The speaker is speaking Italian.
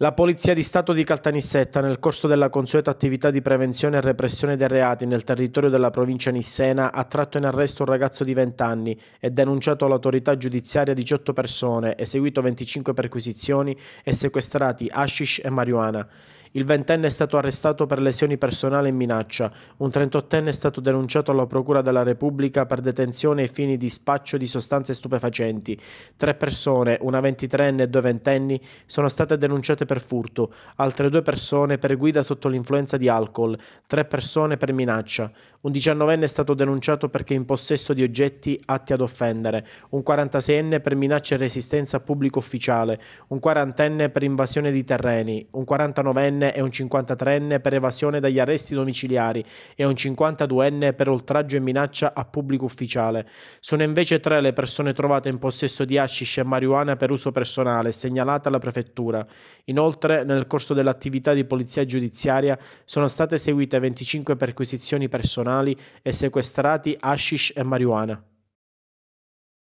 La Polizia di Stato di Caltanissetta, nel corso della consueta attività di prevenzione e repressione dei reati nel territorio della provincia nissena, ha tratto in arresto un ragazzo di 20 anni e denunciato all'autorità giudiziaria 18 persone, eseguito 25 perquisizioni e sequestrati hashish e marijuana. Il ventenne è stato arrestato per lesioni personali e minaccia, un trentottenne è stato denunciato alla Procura della Repubblica per detenzione ai fini di spaccio di sostanze stupefacenti, tre persone, una ventitrenne e due ventenni, sono state denunciate per furto, altre due persone per guida sotto l'influenza di alcol, tre persone per minaccia, un diciannovenne è stato denunciato perché in possesso di oggetti atti ad offendere, un quarantaseienne per minaccia e resistenza a pubblico ufficiale, un quarantenne per invasione di terreni, un quarantanovenne 42enne e un 53enne per evasione dagli arresti domiciliari e un 52enne per oltraggio e minaccia a pubblico ufficiale. Sono invece tre le persone trovate in possesso di hashish e marijuana per uso personale, segnalate alla prefettura. Inoltre, nel corso dell'attività di polizia giudiziaria sono state eseguite 25 perquisizioni personali e sequestrati hashish e marijuana.